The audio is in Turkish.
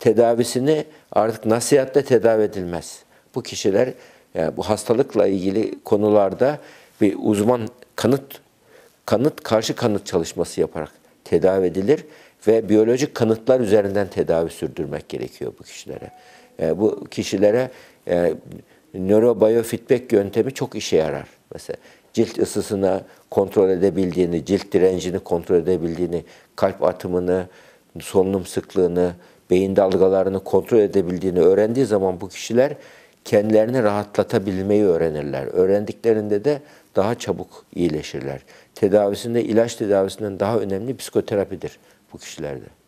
tedavisini artık nasihatle tedavi edilmez. Bu kişiler yani bu hastalıkla ilgili konularda bir uzman kanıt kanıt karşı kanıt çalışması yaparak tedavi edilir ve biyolojik kanıtlar üzerinden tedavi sürdürmek gerekiyor bu kişilere. E, bu kişilere e, nörobiyofeedback yöntemi çok işe yarar. Mesela cilt ısısını kontrol edebildiğini, cilt direncini kontrol edebildiğini, kalp atımını, solunum sıklığını, beyin dalgalarını kontrol edebildiğini öğrendiği zaman bu kişiler kendilerini rahatlatabilmeyi öğrenirler. Öğrendiklerinde de daha çabuk iyileşirler. Tedavisinde ilaç tedavisinden daha önemli psikoterapidir bu kişilerde.